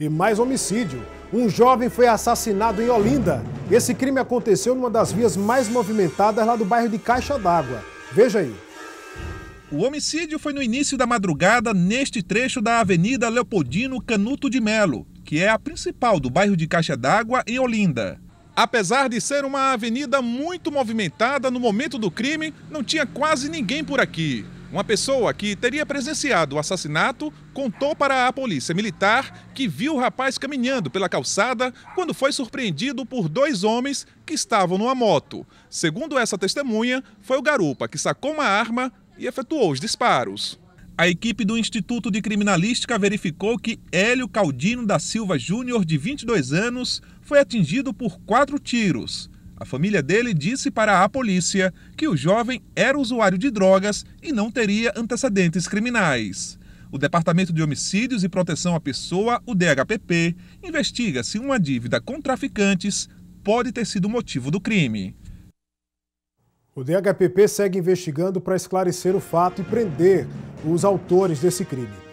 E mais homicídio. Um jovem foi assassinado em Olinda. Esse crime aconteceu numa das vias mais movimentadas lá do bairro de Caixa d'Água. Veja aí. O homicídio foi no início da madrugada neste trecho da Avenida Leopoldino Canuto de Melo, que é a principal do bairro de Caixa d'Água, em Olinda. Apesar de ser uma avenida muito movimentada, no momento do crime não tinha quase ninguém por aqui. Uma pessoa que teria presenciado o assassinato contou para a polícia militar que viu o rapaz caminhando pela calçada quando foi surpreendido por dois homens que estavam numa moto. Segundo essa testemunha, foi o garupa que sacou uma arma e efetuou os disparos. A equipe do Instituto de Criminalística verificou que Hélio Caldino da Silva Júnior, de 22 anos, foi atingido por quatro tiros. A família dele disse para a polícia que o jovem era usuário de drogas e não teria antecedentes criminais. O Departamento de Homicídios e Proteção à Pessoa, o DHPP, investiga se uma dívida com traficantes pode ter sido motivo do crime. O DHPP segue investigando para esclarecer o fato e prender os autores desse crime.